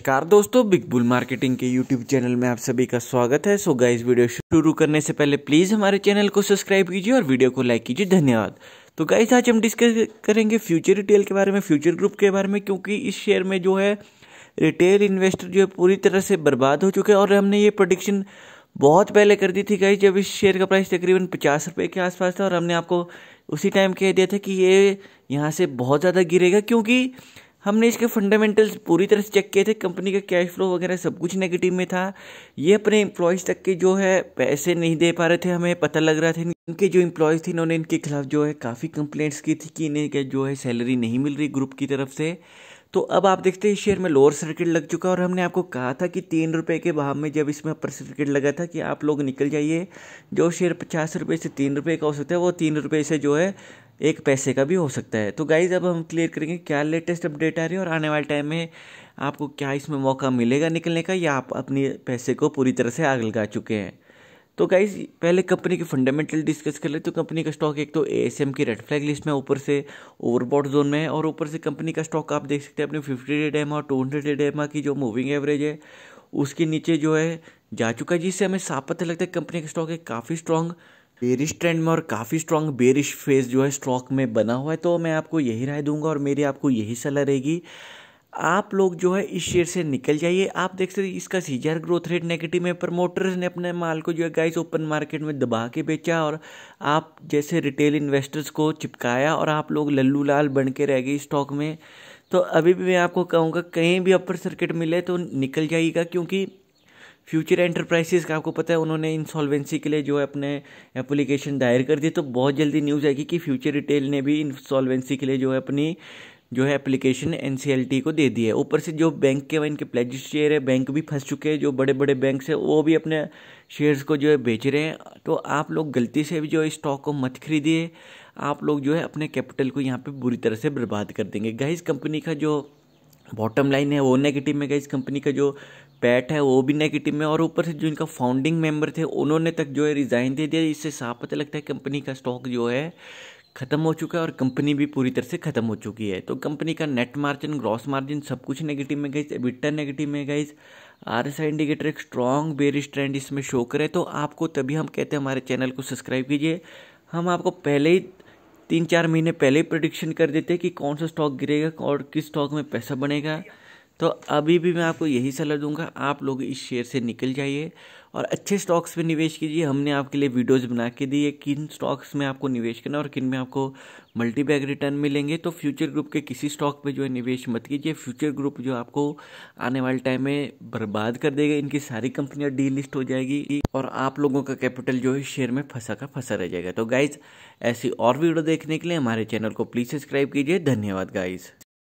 नमस्कार दोस्तों Big Bull Marketing के यूट्यूब चैनल में आप सभी का स्वागत है सो गाइस वीडियो शुरू करने से पहले प्लीज़ हमारे चैनल को सब्सक्राइब कीजिए और वीडियो को लाइक कीजिए धन्यवाद तो गाइस आज हम डिस्कस करेंगे फ्यूचर रिटेल के बारे में फ्यूचर ग्रुप के बारे में क्योंकि इस शेयर में जो है रिटेल इन्वेस्टर जो है पूरी तरह से बर्बाद हो चुके हैं और हमने ये प्रोडिक्शन बहुत पहले कर दी थी गाइस जब इस शेयर का प्राइस तकरीबन पचास रुपये के आसपास था और हमने आपको उसी टाइम कह दिया था कि ये यहाँ से बहुत ज़्यादा गिरेगा क्योंकि हमने इसके फंडामेंटल्स पूरी तरह से चेक किए थे कंपनी का कैश फ्लो वगैरह सब कुछ नेगेटिव में था ये अपने एम्प्लॉयज़ तक के जो है पैसे नहीं दे पा रहे थे हमें पता लग रहा था इनके जो एम्प्लॉयज़ थे इन्होंने इनके खिलाफ जो है काफ़ी कंप्लेंट्स की थी कि इन्हें क्या जो है सैलरी नहीं मिल रही ग्रुप की तरफ से तो अब आप देखते हैं शेयर में लोअर सर्किट लग चुका है और हमने आपको कहा था कि तीन रुपये के भाव में जब इसमें अपर सर्किट लगा था कि आप लोग निकल जाइए जो शेयर पचास रुपये से तीन रुपये का हो सकता है वो तीन रुपये से जो है एक पैसे का भी हो सकता है तो गाइज अब हम क्लियर करेंगे क्या लेटेस्ट अपडेट आ रही है और आने वाले टाइम में आपको क्या इसमें मौका मिलेगा निकलने का या आप अपने पैसे को पूरी तरह से आग लगा चुके हैं तो गाइज पहले कंपनी के फंडामेंटल डिस्कस कर ले तो कंपनी का स्टॉक एक तो ए एस एम की रेड फ्लैग लिस्ट में ऊपर से ओवरबॉड जोन में है और ऊपर से कंपनी का स्टॉक आप देख सकते हैं अपने फिफ्टी डे डेमा और टू हंड्रेड डे डेमा की जो मूविंग एवरेज है उसके नीचे जो है जा चुका है जिससे हमें साफ पता लगता है कंपनी का स्टॉक है काफ़ी स्ट्रॉन्ग बेरिश ट्रेंड में और काफ़ी स्ट्रॉन्ग बेरिश फेज जो है स्टॉक में बना हुआ है तो मैं आपको यही राय दूंगा और मेरी आपको यही सलाह रहेगी आप लोग जो है इस शेयर से निकल जाइए आप देख सकते इसका सीजर ग्रोथ रेट नेगेटिव है प्रमोटर्स ने अपने माल को जो है गाइस ओपन मार्केट में दबा के बेचा और आप जैसे रिटेल इन्वेस्टर्स को चिपकाया और आप लोग लल्लू लाल बन के रह गए स्टॉक में तो अभी भी मैं आपको कहूँगा कहीं भी अपर सर्किट मिले तो निकल जाइएगा क्योंकि फ्यूचर एंटरप्राइजेस का आपको पता है उन्होंने इंसॉल्वेंसी के लिए जो है अपने एप्लीकेशन दायर कर दी तो बहुत जल्दी न्यूज़ आएगी कि फ्यूचर रिटेल ने भी इंसॉल्वेंसी के लिए जो है अपनी जो है एप्लीकेशन एन को दे दी है ऊपर से जो बैंक के इनके प्लेज शेयर है बैंक भी फंस चुके हैं जो बड़े बड़े बैंक है वो भी अपने शेयर्स को जो है बेच रहे हैं तो आप लोग गलती से भी जो है स्टॉक को मत खरीदिए आप लोग जो है अपने कैपिटल को यहाँ पे बुरी तरह से बर्बाद कर देंगे गाइस कंपनी का जो बॉटम लाइन है वो नेगेटिव में गाइस कंपनी का जो पैट है वो भी नेगेटिव में और ऊपर से जो इनका फाउंडिंग मेंबर थे उन्होंने तक जो है रिज़ाइन दे दिया इससे साफ पता लगता है कंपनी का स्टॉक जो है ख़त्म हो चुका है और कंपनी भी पूरी तरह से ख़त्म हो चुकी है तो कंपनी का नेट मार्जिन ग्रॉस मार्जिन सब कुछ नेगेटिव में गई एबिटा नेगेटिव में गई आर एस आई इंडिकेटर एक स्ट्रॉन्ग बेरिश ट्रेंड इसमें शो करे तो आपको तभी हम कहते हैं हमारे चैनल को सब्सक्राइब कीजिए हम आपको पहले ही तीन चार महीने पहले ही प्रडिक्शन कर देते हैं कि कौन सा स्टॉक गिरेगा और किस स्टॉक में पैसा बनेगा तो अभी भी मैं आपको यही सलाह दूंगा आप लोग इस शेयर से निकल जाइए और अच्छे स्टॉक्स में निवेश कीजिए हमने आपके लिए वीडियोस बना के दिए किन स्टॉक्स में आपको निवेश करना और किन में आपको मल्टी बैग रिटर्न मिलेंगे तो फ्यूचर ग्रुप के किसी स्टॉक पे जो है निवेश मत कीजिए फ्यूचर ग्रुप जो आपको आने वाले टाइम में बर्बाद कर देगा इनकी सारी कंपनियां डी लिस्ट हो जाएगी और आप लोगों का कैपिटल जो है शेयर में फंसा का फंसा रह जाएगा तो गाइज ऐसी और वीडियो देखने के लिए हमारे चैनल को प्लीज़ सब्सक्राइब कीजिए धन्यवाद गाइज़